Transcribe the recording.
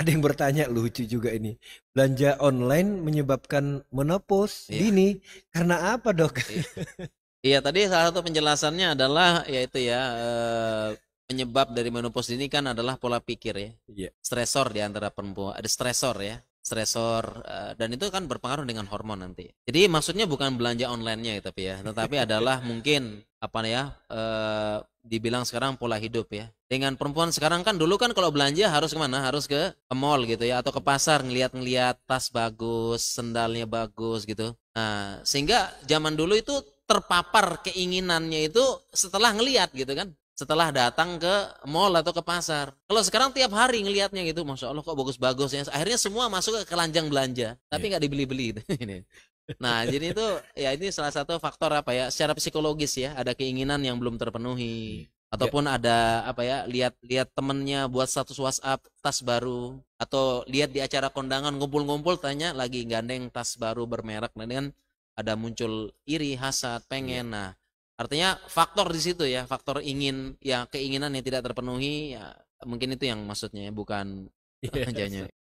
ada yang bertanya lucu juga ini belanja online menyebabkan menopause iya. dini karena apa dok? Iya. tadi salah satu penjelasannya adalah yaitu ya eh, penyebab dari menopause dini kan adalah pola pikir ya iya. stresor di antara perempuan ada stresor ya stresor eh, dan itu kan berpengaruh dengan hormon nanti jadi maksudnya bukan belanja onlinenya ya, tapi ya tetapi adalah mungkin apa ya eh, dibilang sekarang pola hidup ya. Dengan perempuan sekarang kan dulu kan kalau belanja harus kemana? Harus ke mall gitu ya atau ke pasar ngeliat-ngeliat tas bagus, sendalnya bagus gitu. Nah, sehingga zaman dulu itu terpapar keinginannya itu setelah ngeliat gitu kan setelah datang ke mall atau ke pasar. Kalau sekarang tiap hari ngelihatnya gitu, masya Allah kok bagus-bagus ya. Akhirnya semua masuk ke keranjang belanja, tapi iya. nggak yeah. dibeli-beli. Gitu. Nah, jadi itu ya ini salah satu faktor apa ya? Secara psikologis ya, ada keinginan yang belum terpenuhi iya. ataupun ya. ada apa ya? Lihat-lihat temennya buat status WhatsApp tas baru atau lihat di acara kondangan ngumpul-ngumpul tanya lagi gandeng tas baru bermerek nah dengan ada muncul iri, hasad, pengen. Ya. Nah, artinya faktor di situ ya, faktor ingin ya keinginan yang tidak terpenuhi ya mungkin itu yang maksudnya ya, bukan yes. Iya,